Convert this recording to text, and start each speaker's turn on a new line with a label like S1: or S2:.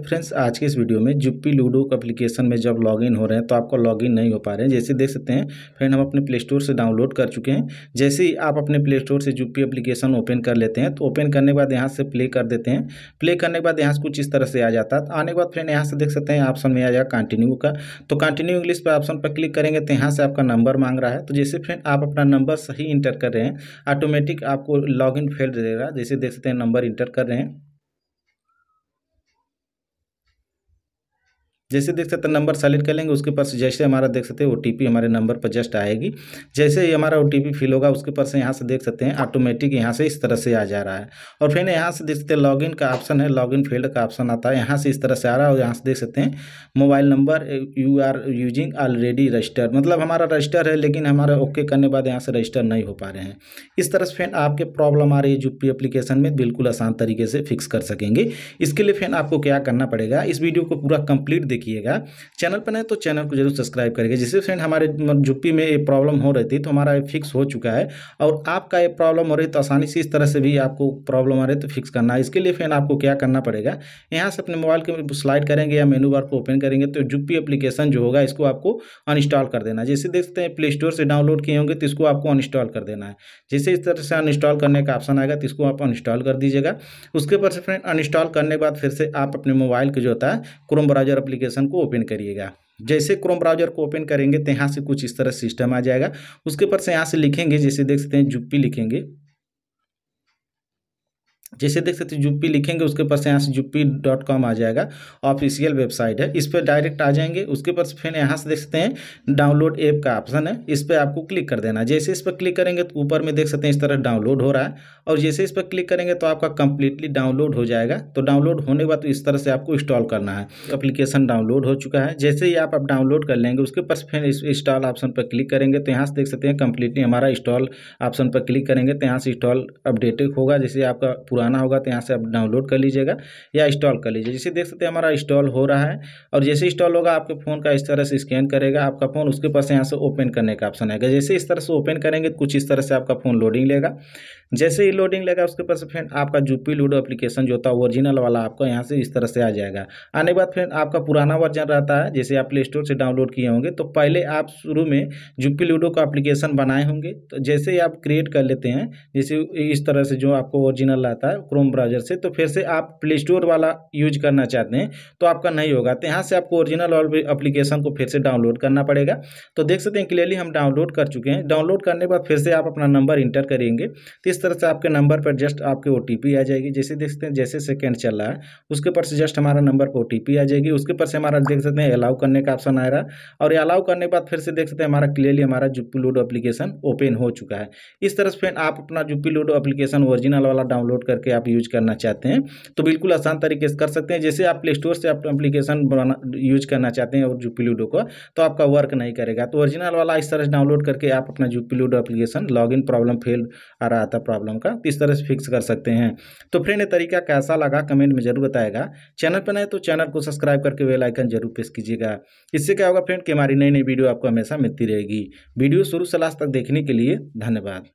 S1: friends आज के इस वीडियो में जुप्पी लूडो एप्लीकेशन में जब लॉगिन हो रहे हैं तो आपको लॉगिन नहीं हो पा रहे हैं जैसे देख सकते हैं फ्रेंड हम अपने प्ले स्टोर से डाउनलोड कर चुके हैं जैसे ही आप अपने प्ले स्टोर से जुप्पी एप्लीकेशन ओपन कर लेते हैं तो ओपन करने के बाद यहाँ से प्ले कर देते हैं प्ले करने के बाद यहाँ से कुछ इस तरह से आ जाता है तो आने के बाद फ्रेंड यहाँ से देख सकते हैं ऑप्शन में आ जाएगा कंटिन्यू का तो कंटिन्यू इंग्लिश पर ऑप्शन पर क्लिक करेंगे तो यहाँ से आपका नंबर मांग रहा है तो जैसे फ्रेंड आप अपना नंबर सही इंटर कर रहे हैं ऑटोमेटिक आपको लॉग इन फेल देगा जैसे देख सकते हैं नंबर इंटर कर रहे हैं जैसे देख सकते हैं नंबर सेलेक्ट कर लेंगे उसके पास जैसे हमारा देख सकते हैं ओ हमारे नंबर पर जस्ट आएगी जैसे ही हमारा ओ फिल होगा उसके पास यहाँ से देख सकते हैं ऑटोमेटिक यहाँ से इस तरह से आ जा रहा है और फिर यहाँ से देख सकते हैं लॉगिन का ऑप्शन है लॉगिन फील्ड का ऑप्शन आता है यहाँ से इस तरह से आ रहा है और यहाँ से देख सकते हैं mobile number you are using already register मतलब हमारा रजिस्टर है लेकिन हमारा ओके करने बाद यहाँ से रजिस्टर नहीं हो पा रहे हैं इस तरह से फ्रेंड आपके प्रॉब्लम आ रही है जो पी एप्लीकेशन में बिल्कुल आसान तरीके से फिक्स कर सकेंगे इसके लिए फ्रेंड आपको क्या करना पड़ेगा इस वीडियो को पूरा कंप्लीट देखिए देखिएगा चैनल पर नहीं तो चैनल को जरूर सब्सक्राइब करिएगा जिससे फ्रेंड हमारे यूपी में ये प्रॉब्लम हो रही थी तो हमारा फिक्स हो चुका है और आपका ये प्रॉब्लम हो रही तो आसानी से इस तरह से भी आपको प्रॉब्लम आ रही तो फिक्स करना है इसके लिए फ्रेंड आपको क्या करना पड़ेगा यहाँ से अपने मोबाइल के स्लाइड करेंगे या मेनू बार को ओपन करेंगे तो जुप्पी अप्लीकेशन जो होगा इसको आपको अनइंस्टॉल कर देना जैसे देखते हैं प्ले स्टोर से डाउनलोड किए होंगे तो इसको आपको अनइंस्टॉल कर देना है जैसे इस तरह से अनइंस्टॉल करने का ऑप्शन आएगा तो इसको आप अनइंस्टॉल कर दीजिएगा उसके ऊपर से फ्रेंड अनइंस्टॉल करने के बाद फिर से आप अपने मोबाइल के जो होता है क्रोम ब्राउजर अपलीकेशन एप्लीकेशन को ओपन करिएगा जैसे क्रोम ब्राउजर को ओपन करेंगे तो यहाँ से कुछ इस तरह सिस्टम आ जाएगा उसके ऊपर से यहाँ से लिखेंगे जैसे देख सकते हैं जुप्पी लिखेंगे जैसे देख सकते जुप्पी लिखेंगे उसके पास यहाँ से जुप्पी डॉट कॉम आ जाएगा ऑफिशियल वेबसाइट है इस पर डायरेक्ट आ जाएंगे उसके पास फिर यहाँ से देख सकते हैं डाउनलोड ऐप का ऑप्शन है इस पर आपको क्लिक कर देना जैसे इस पर क्लिक करेंगे तो ऊपर में देख सकते हैं इस तरह डाउनलोड हो रहा है और जैसे इस पर क्लिक करेंगे तो आपका कंप्लीटली डाउनलोड हो जाएगा तो डाउनलोड होने के बाद तो इस तरह से आपको इंस्टॉल करना है अप्लीकेशन डाउनलोड हो चुका है जैसे ही आप आप डाउनलोड कर लेंगे उसके पास फिर इंस्टॉल ऑप्शन पर क्लिक करेंगे तो यहाँ से देख सकते हैं कंप्लीटली हमारा इंस्टॉल ऑप्शन पर क्लिक करेंगे तो यहाँ से इंस्टॉल अपडेटेड होगा जैसे आपका पुराना चलाना होगा तो यहाँ से आप डाउनलोड कर लीजिएगा या इंस्टॉल कर लीजिए जैसे देख सकते हैं हमारा इंस्टॉल हो रहा है और जैसे इंस्टॉल होगा आपके फ़ोन का इस तरह से स्कैन करेगा आपका फ़ोन उसके पास यहाँ से ओपन करने का ऑप्शन आएगा जैसे इस तरह से ओपन करेंगे तो कुछ इस तरह से आपका फ़ोन लोडिंग लेगा जैसे ही लोडिंग लेगा उसके पास फिर आपका जूपी लूडो एप्लीकेशन जो होता है ओरिजिनल वाला आपका यहाँ से इस तरह से आ जाएगा आने के बाद फिर आपका पुराना वर्जन रहता है जैसे आप प्ले स्टोर से डाउनलोड किए होंगे तो पहले आप शुरू में जूपी लूडो का अप्लीकेशन बनाए होंगे तो जैसे ही आप क्रिएट कर लेते हैं जैसे इस तरह से जो आपको ओरिजिनल आता है क्रोम ब्राउजर से तो फिर से आप प्ले स्टोर वाला यूज करना चाहते हैं तो आपका नहीं होगा तो यहाँ से आपको ओरिजिनल अप्लीकेशन को फिर से डाउनलोड करना पड़ेगा तो देख सकते हैं क्लियरली हम डाउनलोड कर चुके हैं डाउनलोड करने के बाद फिर से आप अपना नंबर इंटर करेंगे तो इस तरह से आपके नंबर पर जस्ट आपके ओ आ जाएगी जैसे देख सकते हैं जैसे सेकेंड चल रहा है उसके ऊपर से जस्ट हमारा नंबर पर ओ आ जाएगी उसके ऊपर से हमारा देख सकते हैं अलाउ करने का ऑप्शन आ रहा है और अलाउ करने के बाद फिर से देख सकते हैं हमारा क्लियरली हमारा जुपी लूडो अप्लीकेशन ओपन हो चुका है इस तरह से फिर आप अपना जुपी लूडो अप्लीकेशन ओरिजिनल वाला डाउनलोड कर करके आप यूज करना चाहते हैं तो बिल्कुल आसान तरीके से कर सकते हैं जैसे आप प्ले स्टोर से आप एप्लीकेशन बनाना यूज करना चाहते हैं और जो लूडो का तो आपका वर्क नहीं करेगा तो ओरिजिनल वाला इस तरह से डाउनलोड करके आप अपना जो प्लूडो एप्लीकेशन इन प्रॉब्लम फेल आ रहा था प्रॉब्लम का तो इस तरह से फिक्स कर सकते हैं तो फ्रेंड ये तरीका कैसा लगा कमेंट में जरूर बताएगा चैनल पर नए तो चैनल को सब्सक्राइब करके वे लाइकन जरूर प्रेस कीजिएगा इससे क्या होगा फ्रेंड कि हमारी नई नई वीडियो आपको हमेशा मिलती रहेगी वीडियो शुरू से लास्ट तक देखने के लिए धन्यवाद